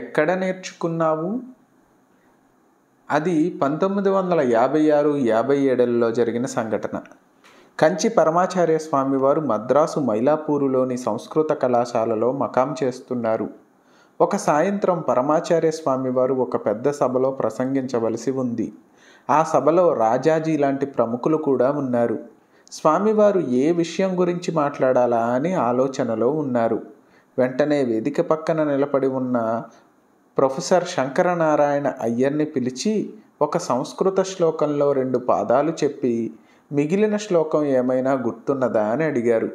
ఎక్కడ నేర్చుకున్నావు అది పంతొమ్మిది వందల యాభై ఆరు యాభై ఏడులలో జరిగిన సంఘటన కంచి పరమాచార్య స్వామివారు మద్రాసు మైలాపూరులోని సంస్కృత కళాశాలలో మకాం చేస్తున్నారు ఒక సాయంత్రం పరమాచార్య స్వామివారు ఒక పెద్ద సభలో ప్రసంగించవలసి ఉంది ఆ సభలో రాజాజీ లాంటి ప్రముఖులు కూడా ఉన్నారు స్వామివారు ఏ విషయం గురించి మాట్లాడాలా అని ఆలోచనలో ఉన్నారు వెంటనే వేదిక పక్కన నిలబడి ఉన్న ప్రొఫెసర్ శంకరనారాయణ అయ్యర్ని పిలిచి ఒక సంస్కృత శ్లోకంలో రెండు పాదాలు చెప్పి మిగిలిన శ్లోకం ఏమైనా గుర్తున్నదా అని అడిగారు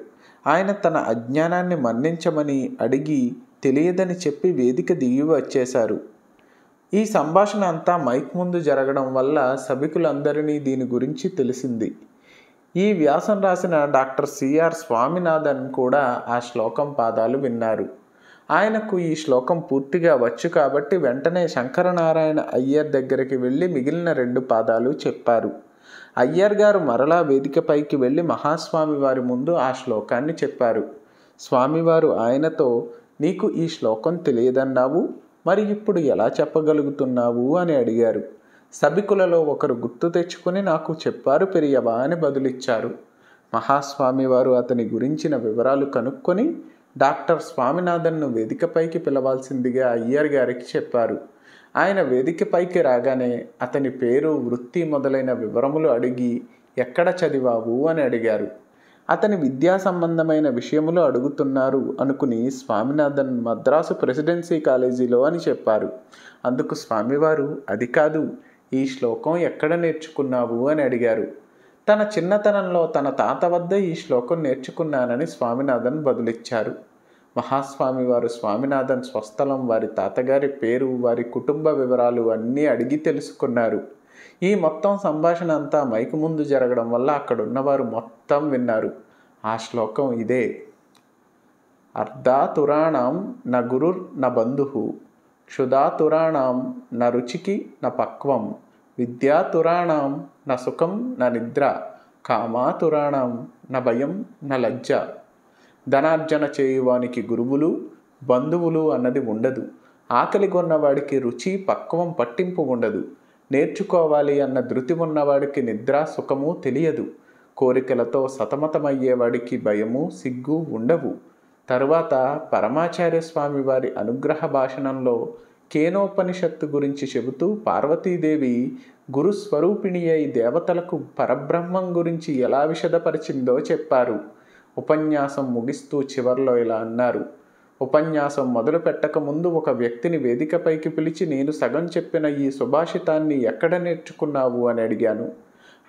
ఆయన తన అజ్ఞానాన్ని మన్నించమని అడిగి తెలియదని చెప్పి వేదిక దిగి వచ్చేశారు ఈ సంభాషణ అంతా మైక్ ముందు జరగడం వల్ల సభికులందరినీ దీని గురించి తెలిసింది ఈ వ్యాసం రాసిన డాక్టర్ సిఆర్ స్వామినాథన్ కూడా ఆ శ్లోకం పాదాలు విన్నారు ఆయనకు ఈ శ్లోకం పూర్తిగా వచ్చు కాబట్టి వెంటనే శంకరనారాయణ అయ్యర్ దగ్గరికి వెళ్ళి మిగిలిన రెండు పాదాలు చెప్పారు అయ్యర్ గారు మరలా వేదికపైకి వెళ్ళి మహాస్వామి వారి ముందు ఆ శ్లోకాన్ని చెప్పారు స్వామివారు ఆయనతో నీకు ఈ శ్లోకం తెలియదన్నావు మరి ఇప్పుడు ఎలా చెప్పగలుగుతున్నావు అని అడిగారు సభికులలో ఒకరు గుర్తు తెచ్చుకుని నాకు చెప్పారు పెరియవా అని బదులిచ్చారు మహాస్వామి వారు అతని గురించిన వివరాలు కనుక్కొని డాక్టర్ స్వామినాథన్ను వేదికపైకి పిలవాల్సిందిగా అయ్యర్ గారికి చెప్పారు ఆయన వేదికపైకి రాగానే అతని పేరు వృత్తి మొదలైన వివరములు అడిగి ఎక్కడ చదివావు అని అడిగారు అతని విద్యా సంబంధమైన విషయములు అడుగుతున్నారు అనుకుని స్వామినాథన్ మద్రాసు ప్రెసిడెన్సీ కాలేజీలో అని చెప్పారు అందుకు స్వామివారు అది కాదు ఈ శ్లోకం ఎక్కడ నేర్చుకున్నావు అని అడిగారు తన చిన్నతనంలో తన తాత వద్ద ఈ శ్లోకం నేర్చుకున్నానని స్వామినాథన్ బదులిచ్చారు మహాస్వామి వారు స్వామినాథన్ స్వస్థలం వారి తాతగారి పేరు వారి కుటుంబ వివరాలు అన్నీ అడిగి తెలుసుకున్నారు ఈ మొత్తం సంభాషణ అంతా మైకు ముందు జరగడం వల్ల అక్కడున్నవారు మొత్తం విన్నారు ఆ శ్లోకం ఇదే అర్ధాతురాణం నా గురుర్ నా బంధువు క్షుధాతురాణం న రుచికి న పక్వం విద్యాతురాణం న సుఖం న నిద్ర కామాతురాణం న భయం న లజ్జ ధనార్జన చేయువానికి గురువులు బంధువులు అన్నది ఉండదు ఆకలి కొన్నవాడికి రుచి పక్వం పట్టింపు ఉండదు నేర్చుకోవాలి అన్న ధృతి ఉన్నవాడికి నిద్ర సుఖము తెలియదు కోరికలతో సతమతమయ్యేవాడికి భయము సిగ్గు ఉండవు తరువాత పరమాచార్య స్వామి వారి అనుగ్రహ భాషణంలో కేనోపనిషత్తు గురించి చెబుతూ పార్వతీదేవి గురుస్వరూపిణి అయి దేవతలకు పరబ్రహ్మం గురించి ఎలా విషదపరిచిందో చెప్పారు ఉపన్యాసం ముగిస్తూ చివర్లో ఇలా అన్నారు ఉపన్యాసం మొదలు ముందు ఒక వ్యక్తిని వేదికపైకి పిలిచి నేను సగం చెప్పిన ఈ సుభాషితాన్ని ఎక్కడ నేర్చుకున్నావు అని అడిగాను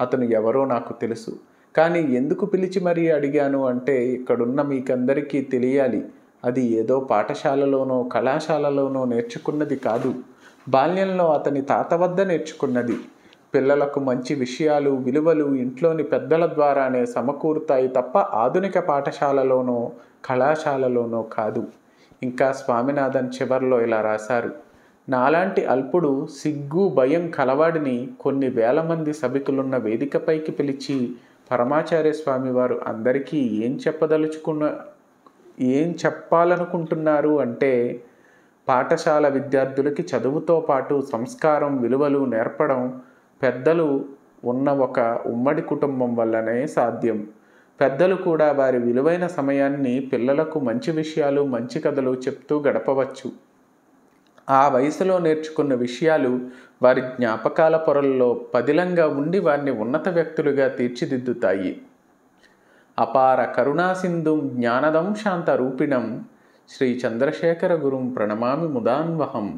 అతను ఎవరో నాకు తెలుసు కానీ ఎందుకు పిలిచి మరీ అడిగాను అంటే ఇక్కడున్న మీకందరికీ తెలియాలి అది ఏదో పాఠశాలలోనో కళాశాలలోనో నేర్చుకున్నది కాదు బాల్యంలో అతని తాత వద్ద నేర్చుకున్నది పిల్లలకు మంచి విషయాలు విలువలు ఇంట్లోని పెద్దల ద్వారానే సమకూరుతాయి తప్ప ఆధునిక పాఠశాలలోనో కళాశాలలోనో కాదు ఇంకా స్వామినాథన్ చివరిలో ఇలా రాశారు నాలాంటి అల్పుడు సిగ్గు భయం కలవాడిని కొన్ని వేల మంది సభికులున్న వేదికపైకి పిలిచి పరమాచార్య స్వామి వారు అందరికీ ఏం చెప్పదలుచుకున్న ఏం చెప్పాలనుకుంటున్నారు అంటే పాఠశాల విద్యార్థులకి చదువుతో పాటు సంస్కారం విలువలు నేర్పడం పెద్దలు ఉన్న ఒక ఉమ్మడి కుటుంబం వల్లనే సాధ్యం పెద్దలు కూడా వారి విలువైన సమయాన్ని పిల్లలకు మంచి విషయాలు మంచి కథలు చెప్తూ గడపవచ్చు ఆ వయసులో నేర్చుకున్న విషయాలు వారి జ్ఞాపకాల పొరల్లో పదిలంగా ఉండి వారిని ఉన్నత వ్యక్తులుగా తీర్చిదిద్దుతాయి అపార కరుణాసింధు జ్ఞానదంశాంత రూపిణం శ్రీ చంద్రశేఖర గురుం ప్రణమామి ముదాన్వహం